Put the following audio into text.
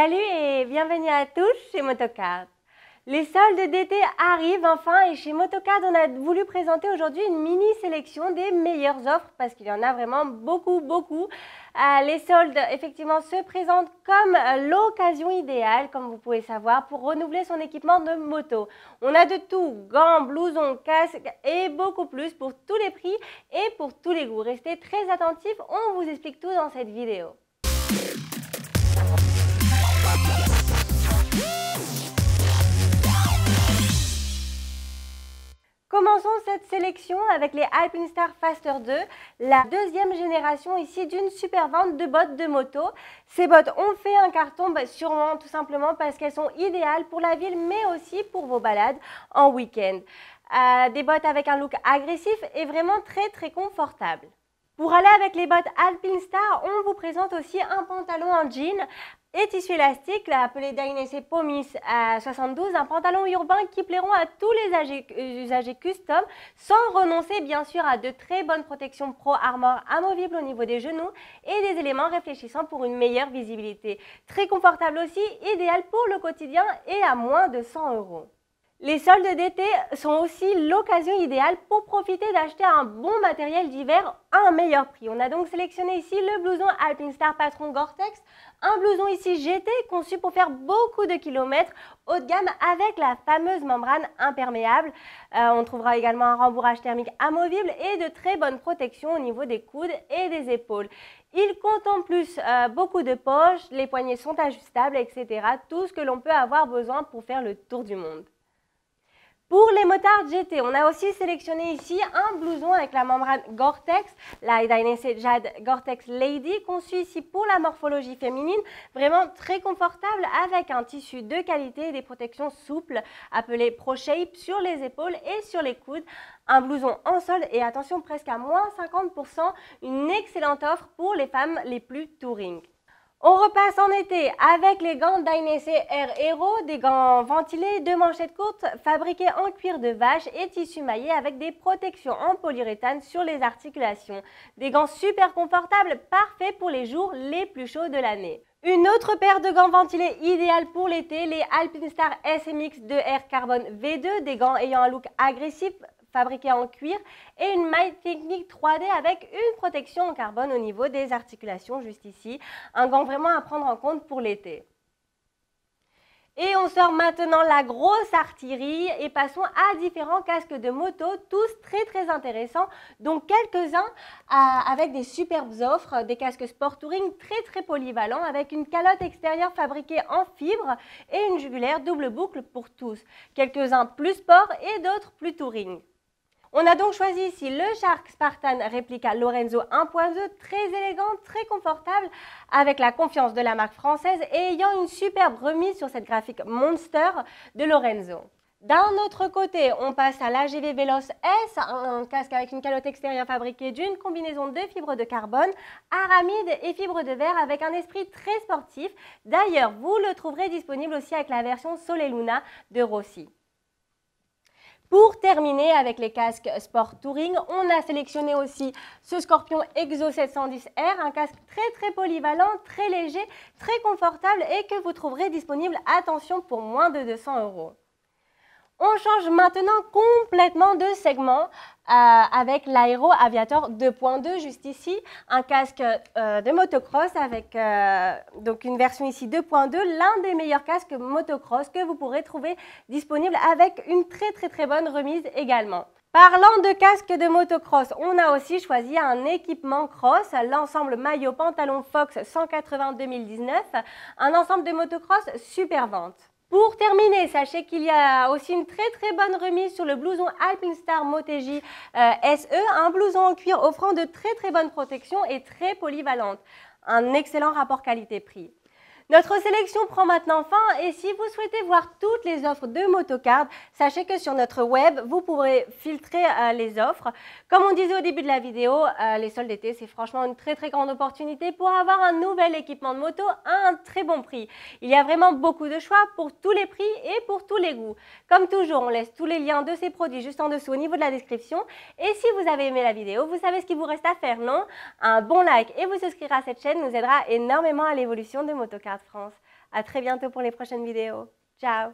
Salut et bienvenue à tous chez Motocard. Les soldes d'été arrivent enfin et chez Motocard, on a voulu présenter aujourd'hui une mini sélection des meilleures offres parce qu'il y en a vraiment beaucoup, beaucoup. Euh, les soldes, effectivement, se présentent comme euh, l'occasion idéale, comme vous pouvez savoir, pour renouveler son équipement de moto. On a de tout, gants, blousons, casques et beaucoup plus pour tous les prix et pour tous les goûts. Restez très attentifs, on vous explique tout dans cette vidéo. commençons cette sélection avec les Alpinstar Faster 2, la deuxième génération ici d'une super vente de bottes de moto. Ces bottes ont fait un carton bah, sûrement tout simplement parce qu'elles sont idéales pour la ville mais aussi pour vos balades en week-end. Euh, des bottes avec un look agressif et vraiment très très confortable. Pour aller avec les bottes Alpine on vous présente aussi un pantalon en jean et tissu élastique, appelé Dainese Pomis à 72, un pantalon urbain qui plairont à tous les euh, usagers custom, sans renoncer bien sûr à de très bonnes protections Pro Armor amovibles au niveau des genoux et des éléments réfléchissants pour une meilleure visibilité. Très confortable aussi, idéal pour le quotidien et à moins de 100 euros. Les soldes d'été sont aussi l'occasion idéale pour profiter d'acheter un bon matériel d'hiver à un meilleur prix. On a donc sélectionné ici le blouson Alpinstar Patron Gore-Tex, un blouson ici GT conçu pour faire beaucoup de kilomètres haut de gamme avec la fameuse membrane imperméable. Euh, on trouvera également un rembourrage thermique amovible et de très bonnes protections au niveau des coudes et des épaules. Il compte en plus euh, beaucoup de poches, les poignets sont ajustables, etc. Tout ce que l'on peut avoir besoin pour faire le tour du monde. Pour les motards GT, on a aussi sélectionné ici un blouson avec la membrane Gore-Tex, la Dynasty Jade Gore-Tex Lady, conçu ici pour la morphologie féminine, vraiment très confortable avec un tissu de qualité et des protections souples appelées Pro-Shape sur les épaules et sur les coudes. Un blouson en solde et attention presque à moins 50%, une excellente offre pour les femmes les plus touring. On repasse en été avec les gants Dainese Air Hero, des gants ventilés, deux manchettes courtes, fabriqués en cuir de vache et tissu maillé avec des protections en polyuréthane sur les articulations. Des gants super confortables, parfaits pour les jours les plus chauds de l'année. Une autre paire de gants ventilés idéal pour l'été, les Alpine SMX 2R Carbone V2, des gants ayant un look agressif, fabriquée en cuir et une maille technique 3D avec une protection en carbone au niveau des articulations juste ici. Un gant vraiment à prendre en compte pour l'été. Et on sort maintenant la grosse artillerie et passons à différents casques de moto, tous très très intéressants, dont quelques-uns euh, avec des superbes offres, des casques sport touring très très polyvalents avec une calotte extérieure fabriquée en fibre et une jugulaire double boucle pour tous, quelques-uns plus sport et d'autres plus touring. On a donc choisi ici le Shark Spartan Replica Lorenzo 1.2, très élégant, très confortable, avec la confiance de la marque française et ayant une superbe remise sur cette graphique Monster de Lorenzo. D'un autre côté, on passe à l'AGV Veloce S, un casque avec une calotte extérieure fabriquée d'une combinaison de fibres de carbone, aramide et fibres de verre avec un esprit très sportif. D'ailleurs, vous le trouverez disponible aussi avec la version Soleil Luna de Rossi. Pour terminer avec les casques Sport Touring, on a sélectionné aussi ce Scorpion Exo 710R, un casque très très polyvalent, très léger, très confortable et que vous trouverez disponible, attention, pour moins de 200 euros. On change maintenant complètement de segment euh, avec l'Aéro Aviator 2.2, juste ici, un casque euh, de motocross avec euh, donc une version ici 2.2, l'un des meilleurs casques motocross que vous pourrez trouver disponible avec une très très très bonne remise également. Parlant de casque de motocross, on a aussi choisi un équipement cross, l'ensemble maillot pantalon Fox 180 2019, un ensemble de motocross super vente. Pour terminer, sachez qu'il y a aussi une très très bonne remise sur le blouson Alpinstar Motegi euh, SE, un blouson en cuir offrant de très très bonnes protections et très polyvalente. Un excellent rapport qualité-prix. Notre sélection prend maintenant fin et si vous souhaitez voir toutes les offres de Motocard, sachez que sur notre web, vous pourrez filtrer euh, les offres. Comme on disait au début de la vidéo, euh, les soldes d'été, c'est franchement une très très grande opportunité pour avoir un nouvel équipement de moto à un très bon prix. Il y a vraiment beaucoup de choix pour tous les prix et pour tous les goûts. Comme toujours, on laisse tous les liens de ces produits juste en dessous au niveau de la description. Et si vous avez aimé la vidéo, vous savez ce qu'il vous reste à faire, non Un bon like et vous souscrire à cette chaîne nous aidera énormément à l'évolution de Motocard. France. À très bientôt pour les prochaines vidéos. Ciao